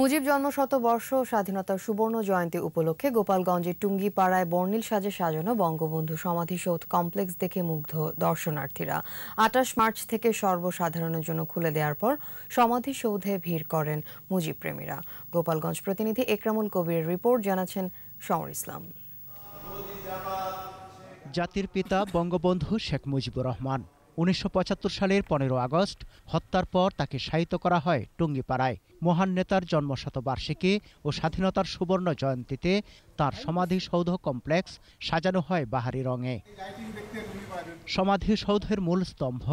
মুজিব জন্ম বর্ষ স্বাধীনতা সুবর্ণ জয়ন্তী উপলক্ষে গোপালগঞ্জের টুঙ্গিপাড়ায় বর্ণিল সাজে সাজানো বঙ্গবন্ধু সমাধিসৌধ কমপ্লেক্স দেখে মুগ্ধ দর্শনার্থীরা আটাশ মার্চ থেকে সর্বসাধারণের জন্য খুলে দেওয়ার পর সমাধিসৌধে ভিড় করেন মুজিব প্রেমীরা গোপালগঞ্জ প্রতিনিধি একরামুল কবিরের রিপোর্ট জানাচ্ছেন সমর ইসলাম জাতির পিতা বঙ্গবন্ধু শেখ মুজিবুর রহমান উনিশশো সালের পনেরো আগস্ট হত্যার পর তাকে সাহিত্য করা হয় টুঙ্গিপাড়ায় মহান নেতার জন্মশতবার্ষিকী ও স্বাধীনতার সুবর্ণ জয়ন্তীতে তার সমাধিসৌধ কমপ্লেক্স সাজানো হয় বাহারি রঙে সমাধিসৌধের মূল স্তম্ভ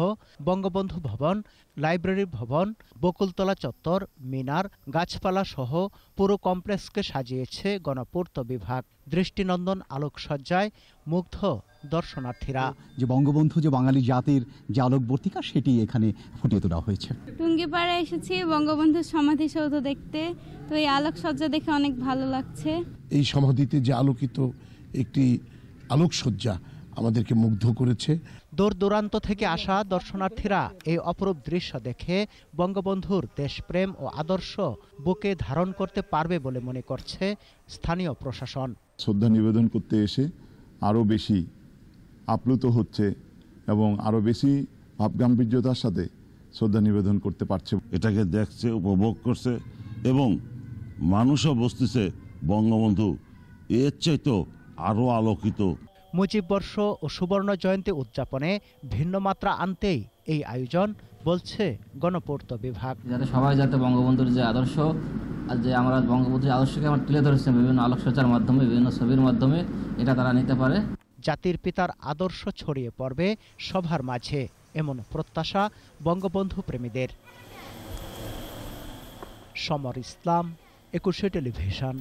বঙ্গবন্ধু ভবন লাইব্রেরি ভবন বকুলতলা চত্বর মিনার গাছপালা সহ পুরো কমপ্লেক্সকে সাজিয়েছে গণপূর্ত বিভাগ দৃষ্টিনন্দন আলোকসজ্জায় মুগ্ধ দর্শনার্থীরা যে বঙ্গবন্ধু যে বাঙালি জাতির যে আলোকবর্তিকা সেটি এখানে ফুটিয়ে তোলা হয়েছে টুঙ্গিপাড়া এসেছি বঙ্গবন্ধু সমাজ সমাধিসৌধ দেখতে তো এই আলোকসজ্জা দেখে অনেক ভালো লাগছে এই সমাধিতে যে আলোকিত একটি আলোকসজ্জা আমাদেরকে মুগ্ধ করেছে দূর দূরান্ত থেকে আসা দর্শনার্থীরা এই অপরূপ দৃশ্য দেখে বঙ্গবন্ধুর দেশপ্রেম ও আদর্শ বুকে ধারণ করতে পারবে বলে মনে করছে স্থানীয় প্রশাসন শ্রদ্ধা নিবেদন করতে এসে আরও বেশি আপ্লুত হচ্ছে এবং আরও বেশি ভাবগাম্ভীর্যতার সাথে শ্রদ্ধা নিবেদন করতে পারছে এটাকে দেখছে উপভোগ করছে এবং মানুষও বসতেছে বঙ্গবন্ধু এর চাইতো আরও আলোকিত মুজিববর্ষ ও সুবর্ণ জয়ন্তী উদযাপনে ভিন্ন মাত্রা আনতেই এই আয়োজন বলছে গণপূর্ত বিভাগ যাতে সবাই যাতে বঙ্গবন্ধুর যে আদর্শ যে আমরা বঙ্গবন্ধুর আদর্শকে আমরা তুলে ধরেছে বিভিন্ন আলোকসজ্জার মাধ্যমে বিভিন্ন ছবির মাধ্যমে এটা তারা নিতে পারে জাতির পিতার আদর্শ ছড়িয়ে পড়বে সভার মাঝে এমন প্রত্যাশা বঙ্গবন্ধু প্রেমীদের সমর ইসলাম একুশে টেলিভিশন